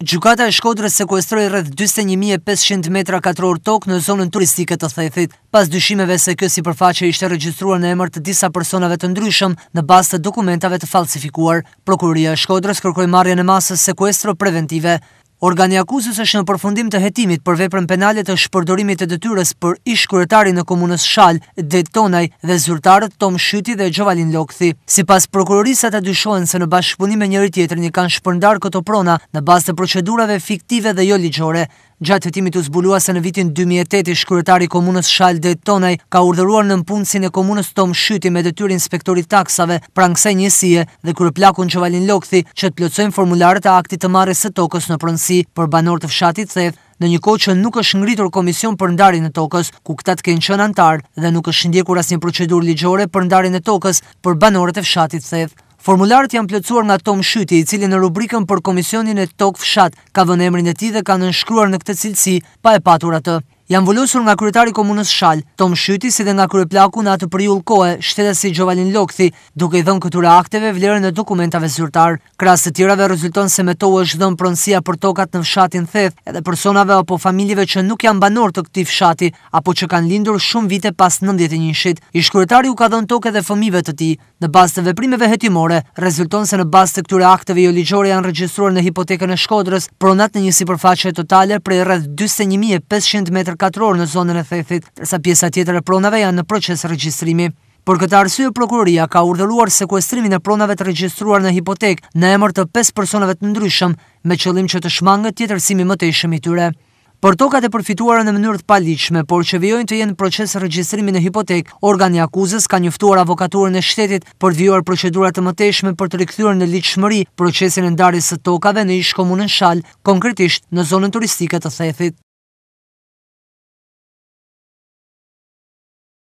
Gjukata e Shkodrës sekuestroj rrët 21.500 metra katror tokë në zonën turistike të thejthit, pas dyshimeve se kjo si përfaqe ishte registruar në emër të disa personave të ndryshëm në bastë dokumentave të falsifikuar. Prokuroria e Shkodrës kërkoj marje në masës sekuestro preventive. Organi akuzës është në përfundim të hetimit për veprën penale të shpërdorimit të dëtyrës për ish në komunës Shal, Detonaj dhe zyrtarët Tom Shyti dhe Gjovalin Lokthi. Si pas prokurorisat e dyshojnë se në bashkëpunime njëri tjetër një kanë shpërndar këto prona në bazë të procedurave fiktive dhe jo ligjore, Gjatë hetimit u zbulua se në vitin 2008, shkryetari komunës Shalde Tonaj ka urdhëruar në mpunësin e komunës Tom Shyti me dëtyrë inspektorit taksave, prangse njësie dhe kërë plakun që valin lokëthi që të plëcojnë formularët e aktit të mare së tokës në prënsi për banor të fshatit thedhë, në një kohë që nuk është ngritur komision për ndarjen e tokës, ku këta të kenë qenë antar dhe nuk është ndjekur asnjë procedurë ligjore për ndarjen e tokës për banorët e fshatit thedh. Formularët janë plëcuar nga Tom Shyti, i cili në rubrikën për komisionin e tokë fshat, ka vënë emrin e ti dhe ka nënshkruar në këtë cilësi pa e patur atë. Jam vullosur nga kryetari komunës Shal, Tom Shyti, si dhe nga kryeplaku në atë përjull kohë, shtetës si Gjovalin Lokthi, duke i dhënë këture akteve vlerën e dokumentave zyrtar. Kras të tjerave rezulton se me to është dhënë pronsia për tokat në fshatin theth, edhe personave apo familjive që nuk janë banor të këti fshati, apo që kanë lindur shumë vite pas 91 shit. Ishkryetari u ka dhënë toke dhe fëmive të ti. Në bas të veprimeve hetimore, rezulton se në bas të këture akteve jo ligjore janë regjistruar në hipotekën e shkodrës, pronat në një si totale prej rrëth 21.500 metrë katror në zonën e thethit, sa pjesa tjetër e pronave janë në proces regjistrimi. Por këtë arsye prokuroria ka urdhëruar sekuestrimin e pronave të regjistruar në hipotek në emër të pesë personave të ndryshëm me qëllim që të shmangë tjetërsimi më të ishëm i tyre. Por tokat e përfituara në mënyrë të paligjshme, por që vijojnë të jenë proces regjistrimi në hipotek, organi i akuzës ka njoftuar avokaturën e shtetit për të vijuar procedura të mëtejshme për të rikthyer në ligjshmëri procesin e ndarjes së tokave në ish komunën Shal, konkretisht në zonën turistike të Thethit.